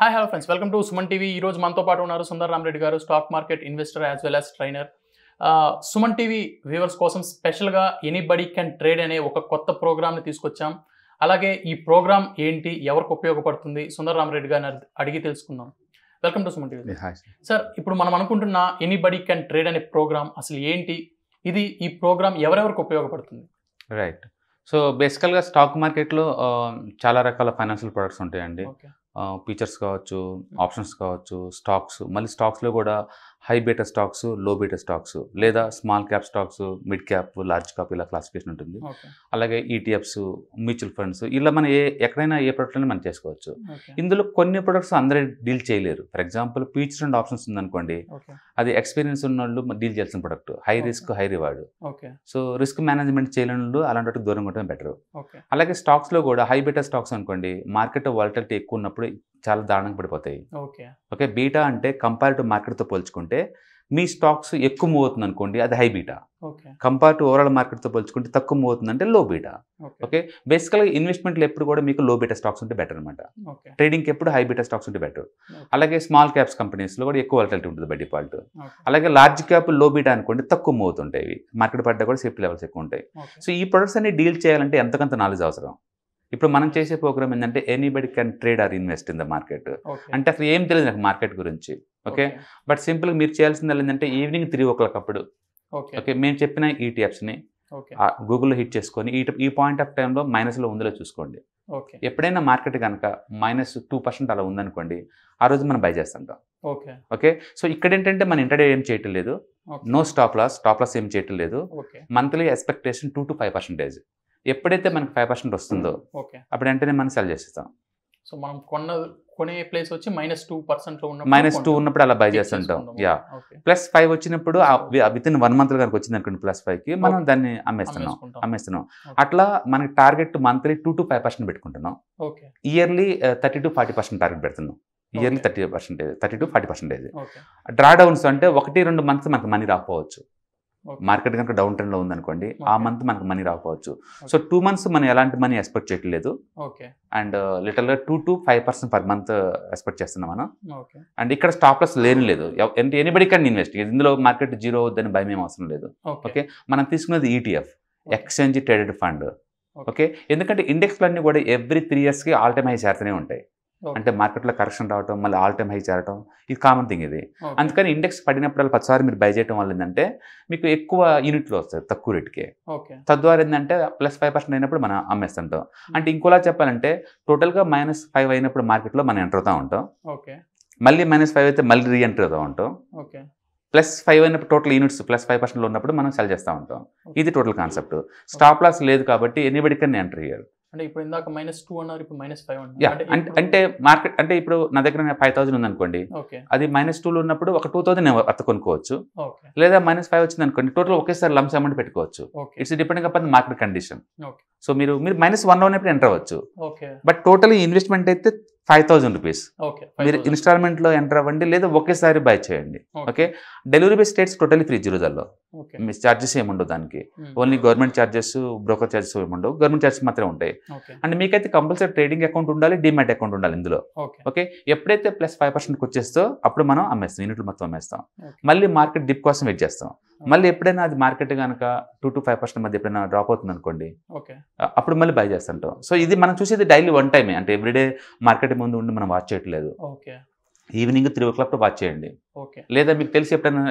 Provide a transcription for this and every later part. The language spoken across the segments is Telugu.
Hi hello friends welcome to Suman TV రోజు మనతో పాటు ఉన్నారు సుందర్ రామరెడ్డి గారు stock market investor as well as trainer Suman TV viewers కోసం స్పెషల్గా ఎనీబడి కెన్ ట్రేడ్ అనే ఒక కొత్త ప్రోగ్రామ్ని తీసుకొచ్చాం అలాగే ఈ ప్రోగ్రామ్ ఏంటి ఎవరికి ఉపయోగపడుతుంది సుందర్ రామరెడ్డి గారిని అడిగి తెలుసుకుందాం welcome to Suman TV sir ఇప్పుడు మనం అనుకుంటున్న ఎనీబడి కెన్ ట్రేడ్ అనే ప్రోగ్రామ్ అసలు ఏంటి ఇది ఈ ప్రోగ్రామ్ ఎవరెవరికి ఉపయోగపడుతుంది రైట్ సో బేసికల్గా స్టాక్ మార్కెట్లో చాలా రకాల ఫైనాన్షియల్ ప్రొడక్ట్స్ ఉంటాయండి ఫీచర్స్ కావచ్చు ఆప్షన్స్ కావచ్చు స్టాక్స్ మళ్ళీ స్టాక్స్లో కూడా high beta stocks low beta stocks లేదా small cap stocks mid cap large cap ఇలా క్లాసిఫికేషన్ ఉంటుంది అలాగే ఈటీఎఫ్స్ e మ్యూచువల్ ఫండ్స్ ఇలా మనం ఏ ఎక్కడైనా ఏ ప్రొడక్ట్ మనం చేసుకోవచ్చు ఇందులో కొన్ని ప్రొడక్ట్స్ అందరూ డీల్ చేయలేరు ఫర్ ఎగ్జాంపుల్ పీచ్ అండ్ ఆప్షన్స్ ఉందనుకోండి అది ఎక్స్పీరియన్స్ ఉన్న వాళ్ళు డీల్ చేయాల్సిన product high risk high reward so risk management చేయలేని వాళ్ళు అలాంటి దూరం ఉండటం బెటర్ అలాగే స్టాక్స్లో కూడా హై బీటా స్టాక్స్ అనుకోండి మార్కెట్ వాలిటీ ఎక్కువ ఉన్నప్పుడు చాలా దారుణం పడిపోతాయి ఓకే బీటా అంటే కంపేర్ టు మార్కెట్తో పోల్చుకుంటే మీ స్టాక్స్ ఎక్కువ మూవ్ అవుతుంది అనుకోండి అది high beta compare to overall మార్కెట్తో పోల్చుకుంటే తక్కువ మూవ్ అవుతుంది అంటే లో బీటా ఓకే బేసికల్గా ఇన్వెస్ట్మెంట్లు ఎప్పుడు కూడా మీకు లో బీటా స్టాక్స్ ఉంటే బెటర్ అనమాట ట్రేడింగ్కి ఎప్పుడు హై బీటా స్టాక్స్ ఉంటే బెటర్ అలాగే స్మాల్ క్యాప్స్ కంపెనీస్లో కూడా ఎక్కువ వాలిటీ ఉంటుంది బై డిఫాల్ట్ అలాగే లార్జ్ క్యాప్ లో బీటా అనుకోండి తక్కువ మూవ్ అవుతుంటాయి మార్కెట్ పడ్డా కూడా సేఫ్టీ లెవెల్స్ ఎక్కువ ఉంటాయి సో ఈ ప్రొడక్ట్స్ అన్ని డీల్ చేయాలంటే ఎంతకంత నాలెడ్జ్ అవసరం ఇప్పుడు మనం చేసే ప్రోగ్రామ్ ఏంటంటే anybody can trade or invest in the market అంటే అసలు ఏం తెలియదు నాకు మార్కెట్ గురించి ఓకే బట్ సింపుల్ మీరు చేయాల్సింది ఏంటంటే ఈవినింగ్ త్రీ ఓ క్లాక్ అప్పుడు ఓకే మేము చెప్పిన ఈటీఎఫ్స్ని గూగుల్లో హిట్ చేసుకొని ఈ పాయింట్ ఆఫ్ టైంలో మైనస్లో ఉందిలో చూసుకోండి ఎప్పుడైనా మార్కెట్ కనుక మైనస్ టూ పర్సెంట్ అలా ఉందనుకోండి ఆ రోజు మనం బై చేస్తుంటాం ఓకే ఓకే సో ఇక్కడ ఏంటంటే మన ఇంటర్డే ఏం చేయటం లేదు no stop loss stop loss ఏం చేయటం లేదు monthly expectation two to five percentage ఎప్పుడైతే మనకి ఫైవ్ పర్సెంట్ వస్తుందో hmm. అప్పుడు వెంటనే మనం సెల్ చేసేస్తాం సో మనం కొన్న కొనే ప్లేస్ వచ్చి minus two percent minus two ఉన్నప్పుడు అలా బై చేస్తుంటాం యా ప్లస్ ఫైవ్ వచ్చినప్పుడు విత్ ఇన్ వన్ మంత్ కనుక వచ్చింది అనుకోండి ప్లస్ ఫైవ్ కి మనం దాన్ని అమ్మేస్తున్నాం అమ్మేస్తున్నాం అట్లా మనకి target monthly two to five percent పెట్టుకుంటున్నాం yearly thirty to forty percent target పెడుతున్నాం yearly thirty percentage thirty to forty percentage drawdowns అంటే ఒకటి రెండు మంత్స్ మనకి మనీ రాకపోవచ్చు మార్కెట్ కనుక డౌన్ లో ఉందనుకోండి ఆ మంత్ మనకు మనీ రాకపోవచ్చు సో టూ మంత్స్ మనం ఎలాంటి మనీ ఎక్స్పెక్ట్ చేయట్లేదు అండ్ గా two to five percent per month expect చేస్తున్నాం మనం అండ్ ఇక్కడ స్టాప్ లెస్ లేని లేదు అంటే ఎనిబడి కానీ ఇన్వెస్ట్ ఇందులో మార్కెట్ జీరో అవుద్దని భయం ఏం అవసరం లేదు ఓకే మనం తీసుకున్నది ETF e exchange traded fund okay ఎందుకంటే ఇండెక్స్ ఇండెక్స్లన్నీ కూడా ఎవ్రీ త్రీ కి ఆల్ టైమ్ హై చేస్తూనే ఉంటాయి అంటే మార్కెట్లో కరెక్షన్ రావడం మళ్ళీ ఆల్ టైమ్ హై చేరడం ఇది కామన్ థింగ్ ఇది అందుకని ఇండెక్స్ పడినప్పుడు పచ్చసారి మీరు బై చేయడం వల్ల ఏంటంటే మీకు ఎక్కువ యూనిట్లు వస్తాయి తక్కువ రేట్కి తద్వారా ఏంటంటే ప్లస్ ఫైవ్ పర్సెంట్ అయినప్పుడు మనం అమ్మేస్తుంటాం hmm. అంటే ఇంకోలా చెప్పాలంటే టోటల్గా మైనస్ ఫైవ్ అయినప్పుడు మార్కెట్లో మనం ఎంటర్ అవుతా ఉంటాం మళ్ళీ మైనస్ ఫైవ్ అయితే మళ్ళీ రీ ఎంటర్ అవుతా ఉంటాం ప్లస్ ఫైవ్ అయినప్పుడు టోటల్ యూనిట్స్ ప్లస్ ఫైవ్ పర్సెంట్లో ఉన్నప్పుడు మనం సెల్ చేస్తూ ఉంటాం ఇది టోటల్ కాన్సెప్ట్ స్టాప్ లాస్ లేదు కాబట్టి ఎనీబడి కెన్ ఎంటర్ హియర్ అంటే ఇప్పుడు ఇందాక మైనస్ టూ అన్నారు ఇప్పుడు మైనస్ ఫైవ్ అంటే అంటే మార్కెట్ అంటే ఇప్పుడు నా దగ్గర ఫైవ్ థౌసండ్ ఉంది అనుకోండి అది మైనస్ టూలో ఉన్నప్పుడు ఒక టూ థౌసండ్ అత్త కొనుక్కోవచ్చు లేదా మైనస్ ఫైవ్ వచ్చింది అనుకోండి టోటల్ ఒకేసారి లంప్స్ అమౌంట్ పెట్టుకోవచ్చు it's depending up market condition so మీరు మీరు మైనస్ వన్ లో ఉన్నప్పుడు ఎంటర్ అవ్వచ్చు బట్ టోటల్ ఇన్వెస్ట్మెంట్ అయితే ఫైవ్ థౌజండ్ రూపీస్ మీరు ఇన్స్టాల్మెంట్లో ఎంటర్ అవ్వండి లేదా ఒకేసారి బై చేయండి ఓకే డెలివరీ బై స్టేట్స్ టోటలీ ఫ్రీ జీరోజాల్లో మీ ఛార్జెస్ ఏముండవు దానికి only government charges broker charges ఏముండవు గవర్నమెంట్ ఛార్జెస్ మాత్రమే ఉంటాయి అండ్ మీకైతే కంపల్సరీ ట్రేడింగ్ అకౌంట్ ఉండాలి డిమాట్ అకౌంట్ ఉండాలి ఇందులో ఓకే ఎప్పుడైతే ప్లస్ ఫైవ్ పర్సెంట్కి వచ్చేస్తో అప్పుడు మనం అమ్మేస్తాం యూనిట్లు మొత్తం అమ్మేస్తాం మళ్ళీ మార్కెట్ డిప్ కోసం వెయిట్ చేస్తాం మళ్ళీ ఎప్పుడైనా అది మార్కెట్ కనుక టూ టు ఫైవ్ పర్సెంట్ మధ్య ఎప్పుడైనా డ్రాప్ అవుతుంది అనుకోండి అప్పుడు మళ్ళీ బై చేస్తుంటాం సో ఇది మనం చూసేది డైలీ వన్ టైమే అంటే ఎవ్రీడే మార్కెట్ ముందు ఉండి మనం వాచ్ చేయట్లేదు evening three o'clock watch చేయండి లేదా మీకు తెలిసి ఎప్పుడైనా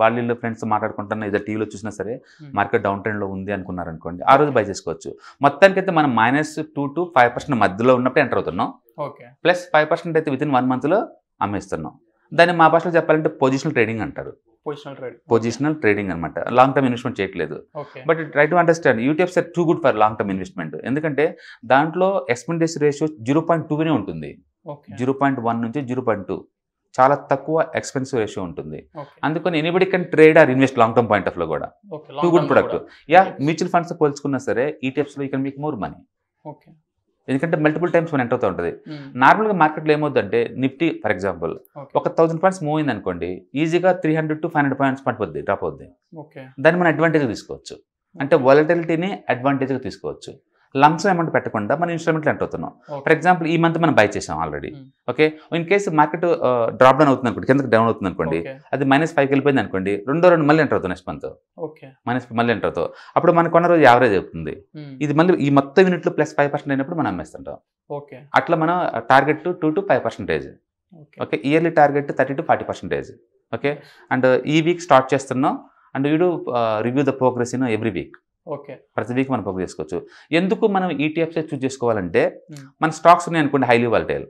వాళ్ళ ఫ్రెండ్స్ మాట్లాడుకుంటున్నా ఏదో టీవీలో చూసినా సరే మార్కెట్ డౌన్ లో ఉంది అనుకున్నారు అనుకోండి ఆ రోజు బై చేసుకోవచ్చు అయితే మనం minus two to five percent మధ్యలో ఉన్నప్పుడు ఎంటర్ అవుతున్నాం ప్లస్ ఫైవ్ పర్సెంట్ అయితే విత్ ఇన్ వన్ మంత్ లో అమ్మేస్తున్నాం దాన్ని మా భాషలో చెప్పాలంటే పొజిషనల్ ట్రేడింగ్ అంటారు పొజిషనల్ ట్రేడింగ్ అనమాట లాంగ్ టర్మ్ ఇన్వెస్ట్మెంట్ చేయట్లేదు but right to understand ETFs are too good for long term investment ఎందుకంటే దాంట్లో ఎక్స్పెండెస్ రేషియో జీరో పాయింట్ టూనే ఉంటుంది జీరో పాయింట్ వన్ నుంచి జీరో పాయింట్ టూ చాలా తక్కువ ఎక్స్పెన్సివ్ రేషియో ఉంటుంది అందుకని anybody can trade or invest long term point of లో కూడా too good product yeah mutual funds పోల్చుకున్నా సరే ఈటీఎఫ్స్ e లో you can make more money ఎందుకంటే మల్టిపుల్ టైమ్స్ మనం ఎంటర్ అవుతూ ఉంటుంది నార్మల్గా మార్కెట్లో ఏమవుతుందంటే నిఫ్టీ ఫర్ ఎగ్జాంపుల్ ఒక థౌసండ్ పాయింట్స్ మూవ్ అయింది అనుకోండి ఈజీగా three hundred to five hundred points పట్టుపోద్ది డ్రాప్ అవుద్ది దాన్ని మనం అడ్వాంటేజ్ తీసుకోవచ్చు అంటే వాలంటిలిటీని అడ్వాంటేజ్గా తీసుకోవచ్చు లంగ్స్ అమౌంట్ పెట్టకుండా మనం ఇన్స్ట్రుమెంట్లు ఎంటర్ అవుతున్నాం ఫర్ ఎగ్జాంపుల్ ఈ మంత్ మనం బై చేసాం already okay in case market drop down అవుతుంది అనుకోండి కిందకి డౌన్ అవుతుంది అనుకోండి అది మైనస్ ఫైవ్కి వెళ్ళిపోయింది అనుకోండి రెండో రెండు మళ్ళీ ఎంటర్ అవుతుంది నెక్స్ట్ మంత్ మైనస్ మళ్ళీ ఎంటర్ అవుతాం అప్పుడు మనకు కొన్న రోజు యావరేజ్ అవుతుంది hmm. ఇది మళ్ళీ ఈ మొత్తం యూనిట్లు ప్లస్ ఫైవ్ పర్సెంట్ అయినప్పుడు మనం అమ్మేస్తుంటాం అట్లా మనం target two to five percentage okay yearly target thirty to forty percentage okay and ఈ వీక్ స్టార్ట్ చేస్తున్నాం and we do review the progress in every week okay ప్రతి వీక్ మనం పోగు చేసుకోవచ్చు ఎందుకు మనం ఈటీఎఫ్సే e చూస్ చేసుకోవాలంటే మన స్టాక్స్ ఉన్నాయి అనుకోండి హైలీ వాల్టైల్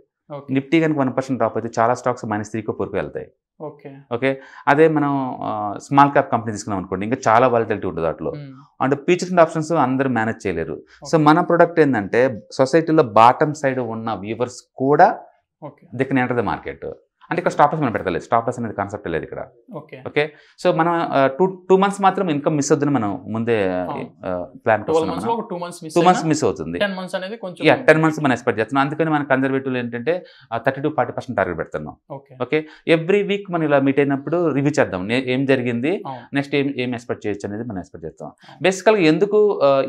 నిఫ్టీ కనుక వన్ పర్సెంట్ డ్రాప్ అయితే చాలా స్టాక్స్ మైనస్ త్రీకి ఫోర్కి వెళ్తాయి ఓకే ఓకే అదే మనం స్మాల్ క్యాప్ కంపెనీ తీసుకున్నాం అనుకోండి ఇంకా చాలా వాలిటాలిటీ ఉంటుంది దాంట్లో అండ్ ఫీచర్స్ అండ్ ఆప్షన్స్ అందరూ మేనేజ్ చేయలేరు సో మన ప్రొడక్ట్ ఏంటంటే సొసైటీలో బాటమ్ సైడ్ ఉన్న వ్యూవర్స్ కూడా దిక్కున ఎంటర్ మార్కెట్ అంటే ఇక్కడ స్టాప్లస్ మనం పెడతలేదు స్టాప్ లాస్ అనేది కాన్సెప్ట్ లేదు ఇక్కడ ఓకే ఓకే సో మనం టూ టూ మంత్స్ మాత్రం ఇన్కమ్ మిస్ అవుతుంది మనం ముందే ప్లాన్ టూ మంత్స్ మిస్ అవుతుంది టెన్ మంత్స్ మనం ఎక్స్పెక్ట్ చేస్తున్నాం అందుకని మన కన్జర్వేటివ్ ఏంటంటే thirty to forty percent target పెడుతున్నాం ఓకే ఎవ్రీ వీక్ మనం ఇలా మీట్ అయినప్పుడు రివ్యూ చేద్దాం ఏం జరిగింది నెక్స్ట్ ఏం ఏం ఎక్స్పెక్ట్ చేయొచ్చు అనేది మనం ఎక్స్పెక్ట్ చేస్తాం బేసికల్గా ఎందుకు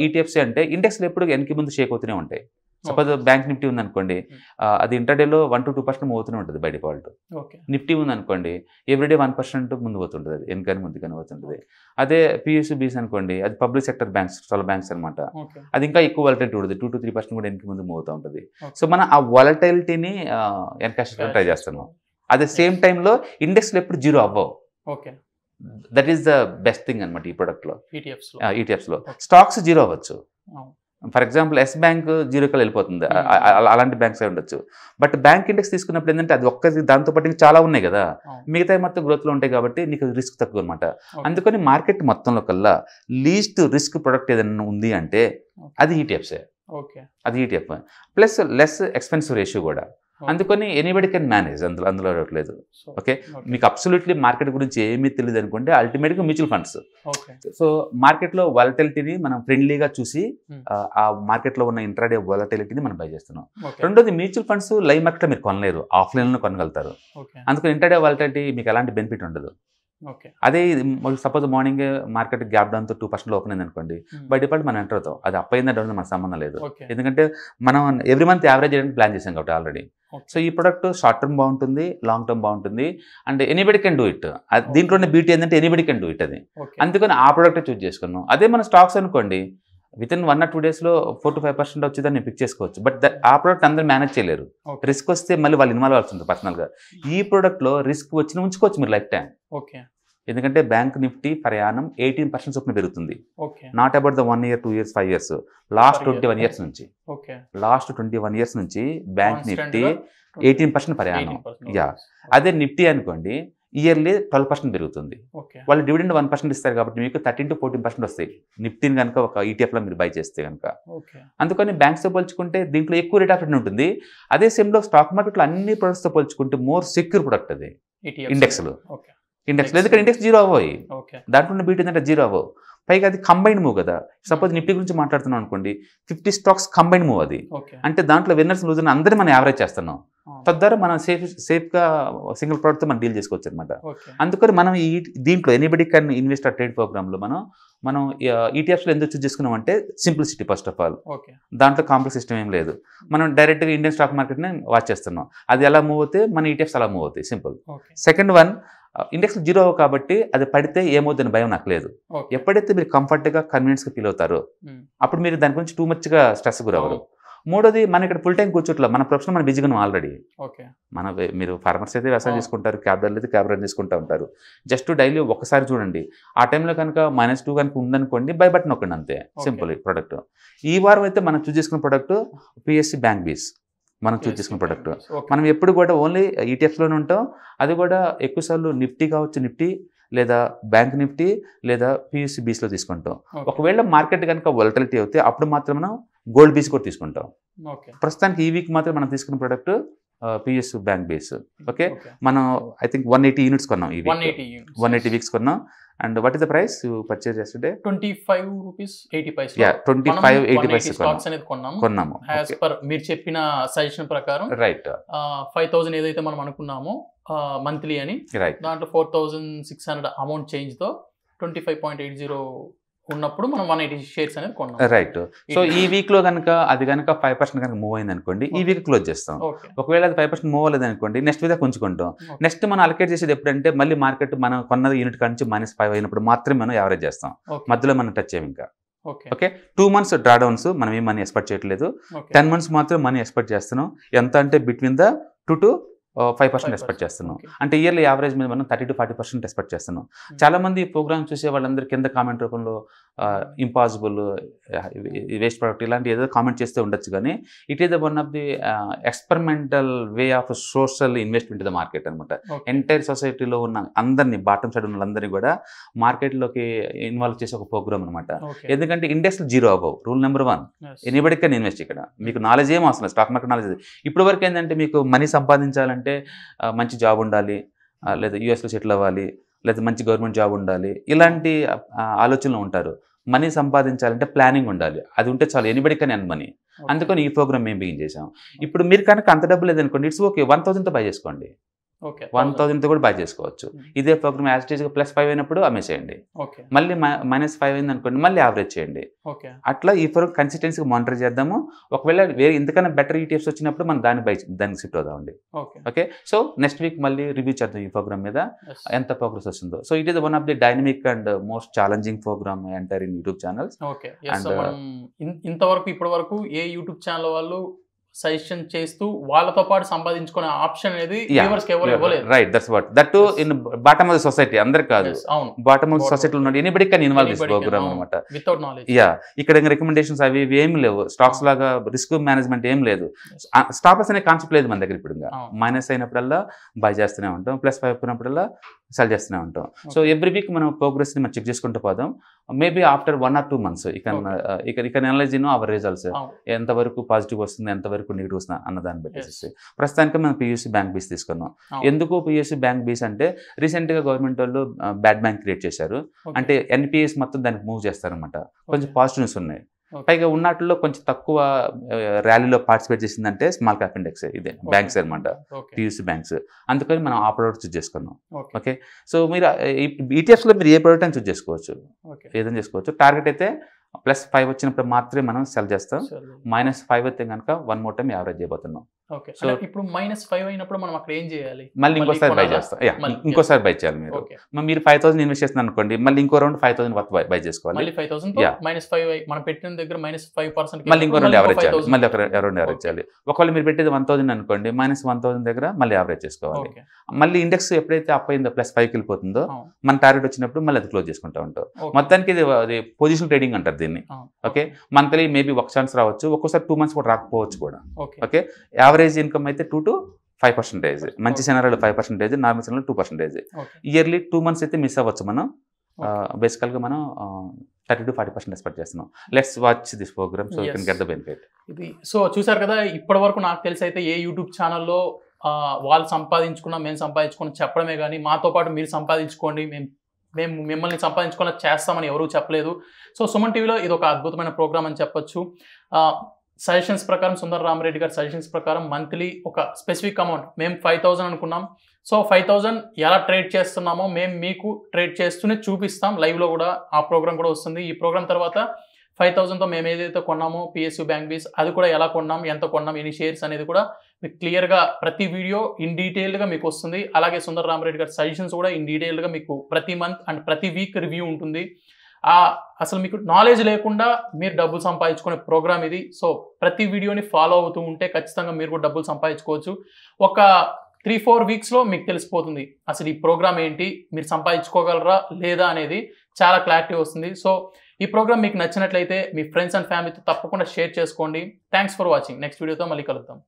ఈటీఎఫ్సీ e అంటే ఇండెక్స్లు ఎప్పుడు ఎన్కి ముందు షేక్ అవుతూనే ఉంటాయి సపోజ్ బ్యాంక్ నిఫ్టీ ఉందనుకోండి అది ఇంటర్డేలో one to two percent move అవుతూనే ఉంటుంది బై డిఫాల్ట్ నిఫ్టీ ఉందనుకోండి ఎవ్రీడే వన్ పర్సెంట్ ముందు పోతుంటుంది అది వెనుకని ముందు కానీ పోతుంటుంది అదే పిఎస్యూ బీస్ అనుకోండి అది పబ్లిక్ సెక్టర్ బ్యాంక్స్ చాలా బ్యాంక్స్ అనమాట అది ఇంకా ఎక్కువ వాలటైలిటీ ఉంటుంది టూ టు త్రీ పర్సెంట్ కూడా వెనక్కి ముందు మూవ్ అవుతూ ఉంటుంది సో మనం ఆ వాలటైలిటీని ఎన్కాస్ట్ ట్రై చేస్తున్నాం అట్ ద సేమ్ టైంలో ఇండెక్స్లో ఎప్పుడు జీరో అవ్వవు okay that is the best thing అనమాట ఈ ప్రొడక్ట్లో ఈటీఎఫ్స్లో స్టాక్స్ జీరో అవ్వచ్చు ఫర్ ఎగ్జాంపుల్ ఎస్ బ్యాంక్ జీరోకి వెళ్ళిపోతుంది అలాంటి బ్యాంక్స్ అయి ఉండొచ్చు బట్ బ్యాంక్ ఇండెక్స్ తీసుకున్నప్పుడు ఏంటంటే అది ఒక్క దాంతో పాటు చాలా ఉన్నాయి కదా మిగతా మొత్తం గ్రోత్లో ఉంటాయి కాబట్టి నీకు రిస్క్ తక్కువ అనమాట అందుకని మార్కెట్ మొత్తంలో కల్లా లీస్ట్ రిస్క్ ప్రొడక్ట్ ఏదైనా ఉంది అంటే అది ఈటీఎఫ్సే e అది ETF e plus less expensive ratio కూడా అందుకని ఎనీబడి కెన్ మేనేజ్ అందులో అందులో అవ్వట్లేదు ఓకే మీకు అబ్సల్యూట్లీ మార్కెట్ గురించి ఏమీ తెలియదు అనుకుంటే అల్టిమేట్గా మ్యూచువల్ ఫండ్స్ సో మార్కెట్లో వాలటిలిటీని మనం ఫ్రెండ్లీగా చూసి hmm. ఆ మార్కెట్లో ఉన్న ఇంట్రాడే వాలటిలిటీని మనం బై చేస్తున్నాం రెండోది మ్యూచువల్ ఫండ్స్ లైవ్ మార్కెట్లో మీరు కొనలేరు ఆఫ్లైన్లో కొనగలుగుతారు అందుకని ఇంట్రాడే వాలటిలిటీ మీకు ఎలాంటి బెనిఫిట్ ఉండదు అదే suppose morning market gap down తో టూ పర్సెంట్ ఓపెన్ అయింది అనుకోండి బై hmm. డిపెండ్ మనం ఎంటర్ అవుతాం అది అప్ అయిందా డౌన్ మనకు సంబంధం లేదు ఎందుకంటే మనం ఎవ్రీ మంత్ యావరేజ్ చేయడానికి ప్లాన్ చేసాం కాబట్టి ఆల్రెడీ సో ఈ ప్రొడక్ట్ షార్ట్ టర్మ్ బాగుంటుంది లాంగ్ టర్మ్ బాగుంటుంది and anybody can do it దీంట్లోనే బ్యూటీ ఏంటంటే ఎనీబడి కెన్ డూ ఇట్ అది అందుకని ఆ ప్రొడక్టే చూజ్ చేసుకున్నాం అదే మన స్టాక్స్ అనుకోండి with in one or two డేస్లో ఫోర్ టు ఫైవ్ పర్సెంట్ వచ్చేదాన్ని పిక్ చేసుకోవచ్చు బట్ ఆ ప్రొడక్ట్ అందరూ మేనేజ్ చేయలేరు రిస్క్ వస్తే మళ్ళీ వాళ్ళు ఇన్వాల్వ్ అవుతుంది పర్సనల్గా ఈ లో రిస్క్ వచ్చిన ఉంచుకోవచ్చు మీరు లైఫ్ టైం ఓకే ఎందుకంటే బ్యాంక్ నిఫ్టీ ప్రయాణం ఎయిటీన్ పర్సెంట్ చొప్పున పెరుగుతుంది not about the one year two years five years last twenty one years నుంచి లాస్ట్ ట్వంటీ వన్ ఇయర్స్ నుంచి బ్యాంక్ నిఫ్టీ ఎయిటీన్ పర్సెంట్ ప్రయాణం యా అదే నిఫ్టీ అనుకోండి ఇయర్లీ ట్వెల్వ్ పర్సెంట్ పెరుగుతుంది వాళ్ళు డివిడెండ్ వన్ పర్సెంట్ ఇస్తారు కాబట్టి మీకు థర్టీన్ టు ఫోర్టీన్ పర్సెంట్ వస్తాయి నిఫ్టీని కనుక ఒక ఈటీఎఫ్లో e మీరు బై చేస్తే కనుక అందుకని బ్యాంక్స్తో పోల్చుకుంటే దీంట్లో ఎక్కువ రేట్ ఆఫ్ రిటర్న్ ఉంటుంది అదే సేమ్లో స్టాక్ మార్కెట్లో అన్ని ప్రొడక్ట్స్తో పోల్చుకుంటే మోర్ సెక్యూర్ ప్రొడక్ట్ అది e లో ఇండెక్స్ లేదు ఇక్కడ ఇండెక్స్ జీరో అవ్వయి దాంట్లో ఉన్న బీట్ ఏంటంటే జీరో అవ్వవు పైగా అది కంబైన్ మూవ్ కదా సపోజ్ hmm. నిఫ్టీ గురించి మాట్లాడుతున్నాం అనుకోండి ఫిఫ్టీ స్టాక్స్ కంబైన్ మూవ్ అది అంటే దాంట్లో విన్నర్స్ లూజర్ అందరినీ మనం యావరేజ్ చేస్తున్నాం hmm. తద్వారా మనం సేఫ్ సేఫ్గా సింగిల్ ప్రోడక్ట్తో మనం డీల్ చేసుకోవచ్చు అనమాట అందుకని మనం ఈ దీంట్లో ఎనీబడి కన్ ఇన్వెస్ట్ ఆ ట్రేడ్ ప్రోగ్రామ్లో మనం మనం e లో ఎందుకు చూస్ చేసుకున్నాం అంటే సింప్లిసిటీ ఫస్ట్ ఆఫ్ ఆల్ దాంట్లో కాంప్లెక్స్ సిస్టమ్ ఏం లేదు మనం డైరెక్ట్గా ఇండియన్ స్టాక్ మార్కెట్ని వాచ్ చేస్తున్నాం అది ఎలా మూవ్ e అవుతాయి మన ఈటీఎఫ్స్ అలా మూవ్ అవుతాయి simple second one index zero కాబట్టి అది పడితే అని భయం నాకు లేదు ఎప్పుడైతే మీరు కంఫర్ట్గా కన్వీనియన్స్గా ఫీల్ అవుతారో అప్పుడు మీరు దాని గురించి టూ మచ్గా స్ట్రెస్ గురవరు మూడోది మన ఇక్కడ ఫుల్ టైం కూర్చోట్లో మన ప్రొఫెషన్ మన బిజీగా ఆల్రెడీ ఓకే మన మీరు ఫార్మర్స్ అయితే వ్యవసాయం చేసుకుంటారు క్యాబ్రల్ అయితే క్యాబ్రల్ తీసుకుంటూ ఉంటారు జస్ట్ డైలీ ఒకసారి చూడండి ఆ టైంలో కనుక మైనస్ టూ కనుక ఉందనుకోండి బై బట్ నొక్కండి అంతే సింపుల్ ప్రోడక్ట్ ఈ వారం అయితే మనం చూస్ చేసుకున్న ప్రోడక్ట్ పిఎస్సి బ్యాంక్ బీస్ మనం చూసి చేసుకున్న ప్రొడక్ట్ మనం ఎప్పుడు కూడా ఓన్లీ e లోనే ఉంటాం అది కూడా ఎక్కువసార్లు నిఫ్టీ కావచ్చు నిఫ్టీ లేదా బ్యాంక్ నిఫ్టీ లేదా లో తీసుకుంటాం ఒకవేళ మార్కెట్ కనుక వొలటిలిటీ అవుతే అప్పుడు మాత్రం మనం గోల్డ్ బీస్ కూడా తీసుకుంటాం ప్రస్తుతానికి ఈ వీక్ మాత్రం మనం తీసుకున్న product PS bank base okay మనం I think one eighty units కొన్నాం ఈ వన్ ఎయిటీ వీక్స్ కొన్నాం and what is the price you purchase చేస్తుంటే twenty five rupees eighty paise yeah twenty five eighty paise stocks అనేది కొన్నాము కొన్నాము యాజ్ పర్ మీరు చెప్పిన సజెషన్ ప్రకారం రైట్ ఫైవ్ థౌసండ్ ఏదైతే మనం అనుకున్నామో మంత్లీ అని రైట్ దాంట్లో four thousand six hundred amount change తో twenty five point eight zero ఉన్నప్పుడు మనం వన్ ఎయిటీ షేర్స్ అనేది కొన్నాం రైట్ సో ఈ వీక్ లో కనుక అది కనుక ఫైవ్ పర్సెంట్ కనుక మూవ్ అయింది అనుకోండి ఈ వీక్ క్లోజ్ చేస్తాం ఒకవేళ అది ఫైవ్ పర్సెంట్ మూవ్ అవ్వలేదు అనుకోండి నెక్స్ట్ వీక్ ఉంచుకుంటాం నెక్స్ట్ మనం అలకేట్ చేసేది ఎప్పుడంటే మళ్ళీ మార్కెట్ మనం కొన్నది యూనిట్ నుంచి మైనస్ ఫైవ్ అయినప్పుడు మాత్రమే మనం యావరేజ్ చేస్తాం మధ్యలో మనం టచ్ చేయం ఇంకా ఓకే టూ మంత్స్ డ్రాడౌన్స్ మనం ఏం మనీ ఎక్స్పెక్ట్ చేయట్లేదు టెన్ మంత్స్ మాత్రం మనీ ఎక్స్పెక్ట్ చేస్తున్నాం ఎంత అంటే between the two to five percent expect చేస్తున్నాం అంటే ఇయర్లీ యావరేజ్ మీద మనం thirty to forty percent expect చేస్తున్నాం hmm. మంది ప్రోగ్రామ్స్ చూసే వాళ్ళందరూ కింద కామెంట్ రూపంలో ఇంపాసిబుల్ వేస్ట్ ప్రొడక్ట్ ఇలాంటి ఏదో కామెంట్ చేస్తే ఉండొచ్చు కానీ it is the one of the experimental way of social investment the market అనమాట ఎంటైర్ సొసైటీలో ఉన్న అందరినీ బాటమ్ సైడ్ ఉన్న అందరినీ కూడా మార్కెట్లోకి ఇన్వాల్వ్ చేసే ఒక ప్రోగ్రామ్ అనమాట ఎందుకంటే index zero above rule number one ఎనిబడికైనా ఇన్వెస్ట్ ఇక్కడ మీకు నాలెడ్జ్ ఏమో అవసరం స్టాక్ మార్కెట్ నాలెడ్జ్ ఇప్పటివరకు ఏంటంటే మీకు మనీ సంపాదించాలంటే అంటే మంచి జాబ్ ఉండాలి లేదా యుఎస్లో సెటిల్ అవ్వాలి లేదా మంచి గవర్నమెంట్ జాబ్ ఉండాలి ఇలాంటి ఆలోచనలు ఉంటారు మనీ సంపాదించాలంటే ప్లానింగ్ ఉండాలి అది ఉంటే చాలు ఎనిబడి కానీ మనీ అందుకని ఈ ప్రోగ్రామ్ మేము బిగిన్ చేసాం ఇప్పుడు మీరు కనుక అంత డబ్బు లేదనుకోండి ఇట్స్ ఓకే వన్ థౌసండ్తో బై చేసుకోండి వన్ థౌసండ్ కూడా బై చేసుకోవచ్చు ఇదే ప్రోగ్రామ్ యాజ్ ప్లస్ ఫైవ్ అయినప్పుడు అమ్మేసేయండి మళ్ళీ మైనస్ ఫైవ్ అయింది అనుకోండి మళ్ళీ యావరేజ్ చేయండి అట్లా ఈ ప్రోగ్రామ్ కన్సిస్టెన్సీ మానిటర్ చేద్దాము ఒకవేళ వేరే ఎందుకన్నా బెటర్ ఈటీఎఫ్స్ e వచ్చినప్పుడు మనం దాన్ని బై దానికి షిఫ్ట్ అవుదామండి ఓకే సో నెక్స్ట్ వీక్ మళ్ళీ రివ్యూ చేద్దాం ఈ ప్రోగ్రామ్ మీద ఎంత ప్రోగ్రెస్ వస్తుందో so it is one of the dynamic and most challenging program అంటారు in YouTube channels okay and ఇంతవరకు ఇప్పటి వరకు ఏ యూట్యూబ్ ఛానల్ వాళ్ళు సజెషన్ చేస్తూ వాళ్ళతో పాటు సంపాదించుకునే ఆప్షన్ అనేది right that's what that in bottom of society అందరు కాదు బాటమ్ ఆఫ్ సొసైటీ ఉన్నాడు ఎనిబడి కానీ ఇన్వాల్వ్ ప్రోగ్రామ్ అనమాట వితౌట్ నాలెడ్జ్ యా ఇక్కడ రికమెండేషన్స్ అవి ఏం లేవు స్టాక్స్ లాగా రిస్క్ మేనేజ్మెంట్ ఏం లేదు స్టాపర్స్ అనే కాన్సెప్ట్ లేదు మన దగ్గర ఇప్పుడు మైనస్ అయినప్పుడల్లా బై చేస్తూనే ఉంటాం ప్లస్ ఫైవ్ అయినప్పుడల్లా సెల్ చేస్తూనే ఉంటాం సో ఎవ్రీ వీక్ మనం ప్రోగ్రెస్ని మనం చెక్ చేసుకుంటూ పోదాం maybe after one or two months ఇక ఇక ఇక అనలైజ్ అయినా అవర్ రిజల్ట్స్ ఎంతవరకు పాజిటివ్ వస్తుంది ఎంతవరకు నెగిటివ్ వస్తుంది అన్న దాన్ని బట్టి ప్రస్తుతానికి మనం పియూసీ బ్యాంక్ బీస్ తీసుకున్నాం ఎందుకు పియూసీ బ్యాంక్ బీస్ అంటే రీసెంట్గా గవర్నమెంట్ వాళ్ళు బ్యాడ్ బ్యాంక్ క్రియేట్ చేశారు అంటే ఎన్పిఎస్ మొత్తం దానికి మూవ్ చేస్తారనమాట కొంచెం పాజిటివ్స్ ఉన్నాయి పైగా ఉన్నట్లో కొంచెం తక్కువ ర్యాలీలో పార్టిసిపేట్ చేసిందంటే స్మాల్ క్యాప్ ఇండెక్స్ ఇదే బ్యాంక్స్ అనమాట పియూసీ బ్యాంక్స్ అందుకని మనం ఆ ప్రోడక్ట్ చూజ్ చేసుకున్నాం ఓకే సో మీరు ఈటీఎఫ్స్లో e మీరు ఏ ప్రోడక్ట్ అని చూజ్ చేసుకోవచ్చు ఏదైనా చేసుకోవచ్చు టార్గెట్ అయితే ప్లస్ ఫైవ్ వచ్చినప్పుడు మాత్రమే మనం సెల్ చేస్తాం మైనస్ ఫైవ్ అయితే కనుక వన్ మోర్ టైం యావరేజ్ చేయబోతున్నాం ఓకే సో ఇప్పుడు మైనస్ ఫైవ్ అయినప్పుడు మనం అక్కడ ఏం చేయాలి మళ్ళీ ఇంకోసారి బై చేస్తాం ఇంకోసారి బై చేయాలి మీరు మీరు ఫైవ్ థౌసండ్ ఇన్వెస్ట్ చేస్తున్నారు అనుకోండి మళ్ళీ ఇంకో round five thousand worth buy చేసుకోవాలి మళ్ళీ ఫైవ్ థౌసండ్ మైనస్ ఫైవ్ మనం పెట్టిన దగ్గర మైనస్ ఫైవ్ పర్సెంట్ మళ్ళీ ఇంకో రౌండ్ చేయాలి మళ్ళీ ఒక రౌండ్ చేయాలి ఒకవేళ మీరు పెట్టేది వన్ థౌసండ్ అనుకోండి మైనస్ వన్ థౌసండ్ దగ్గర మళ్ళీ యావరేజ్ చేసుకోవాలి మళ్ళీ ఇండెక్స్ ఎప్పుడైతే అప్ అయిందో ప్లస్ ఫైవ్కి వెళ్ళిపోతుందో మన టార్గెట్ వచ్చినప్పుడు మళ్ళీ అది క్లోజ్ చేసుకుంటా ఉంటాం మొత్తానికి ఇది అది పొజిషన్ ట్రేడింగ్ అంటారు దీన్ని ఓకే మంత్లీ మేబీ ఒక ఛాన్స్ రావచ్చు ఒక్కోసారి టూ మంత్స్ కూడా రాకపోవచ్చు కూడా ఓకే యావరేజ్ యావరేజ్ ఇన్కమ్ అయితే టూ టు ఫైవ్ పర్సెంటేజ్ మంచి సినారీలో ఫైవ్ పర్సెంటేజ్ నార్మల్ సినారీలో two percentage yearly two months అయితే మిస్ అవ్వచ్చు మనం బేసికల్గా uh, మనం thirty to forty percent expect చేస్తున్నాం let's watch this program so you can get the benefit ఇది సో చూసారు కదా ఇప్పటి వరకు నాకు తెలిసి అయితే ఏ యూట్యూబ్ ఛానల్లో వాళ్ళు సంపాదించుకున్నా మేము సంపాదించుకున్నా చెప్పడమే కానీ మాతో పాటు మీరు సంపాదించుకోండి మేము మేము మిమ్మల్ని సంపాదించుకున్న చేస్తామని ఎవరూ చెప్పలేదు సో సుమన్ టీవీలో ఇది ఒక అద్భుతమైన ప్రోగ్రామ్ అని చెప్పొచ్చు uh, సజెషన్స్ ప్రకారం సుందర రామరెడ్డి గారి సజెషన్స్ ప్రకారం మంత్లీ ఒక స్పెసిఫిక్ అమౌంట్ మేము ఫైవ్ థౌజండ్ అనుకున్నాం సో ఫైవ్ థౌజండ్ ఎలా ట్రేడ్ చేస్తున్నామో మేము మీకు ట్రేడ్ చేస్తూనే చూపిస్తాం లైవ్లో కూడా ఆ ప్రోగ్రామ్ కూడా వస్తుంది ఈ ప్రోగ్రామ్ తర్వాత ఫైవ్ థౌసండ్తో మేము ఏదైతే కొన్నామో పిఎస్యూ బ్యాంక్ బీస్ అది కూడా ఎలా కొన్నాం ఎంత కొన్నాం ఎన్ని షేర్స్ అనేది కూడా మీకు క్లియర్గా ప్రతి వీడియో ఇన్ డీటెయిల్గా మీకు వస్తుంది అలాగే సుందర రామరెడ్డి గారి సజెషన్స్ కూడా ఇన్ డీటెయిల్గా మీకు ప్రతి మంత్ అండ్ ప్రతి వీక్ రివ్యూ ఉంటుంది ఆ అసలు మీకు నాలెడ్జ్ లేకుండా మీరు డబ్బులు సంపాదించుకునే ప్రోగ్రామ్ ఇది సో ప్రతి వీడియోని ఫాలో అవుతూ ఉంటే ఖచ్చితంగా మీరు కూడా డబ్బులు సంపాదించుకోవచ్చు ఒక త్రీ ఫోర్ వీక్స్లో మీకు తెలిసిపోతుంది అసలు ఈ ప్రోగ్రామ్ ఏంటి మీరు సంపాదించుకోగలరా లేదా అనేది చాలా క్లారిటీ వస్తుంది సో ఈ ప్రోగ్రామ్ మీకు నచ్చినట్లయితే మీ ఫ్రెండ్స్ అండ్ ఫ్యామిలీతో తప్పకుండా షేర్ చేసుకోండి థ్యాంక్స్ ఫర్ వాచింగ్ నెక్స్ట్ వీడియోతో మళ్ళీ కలుద్దాం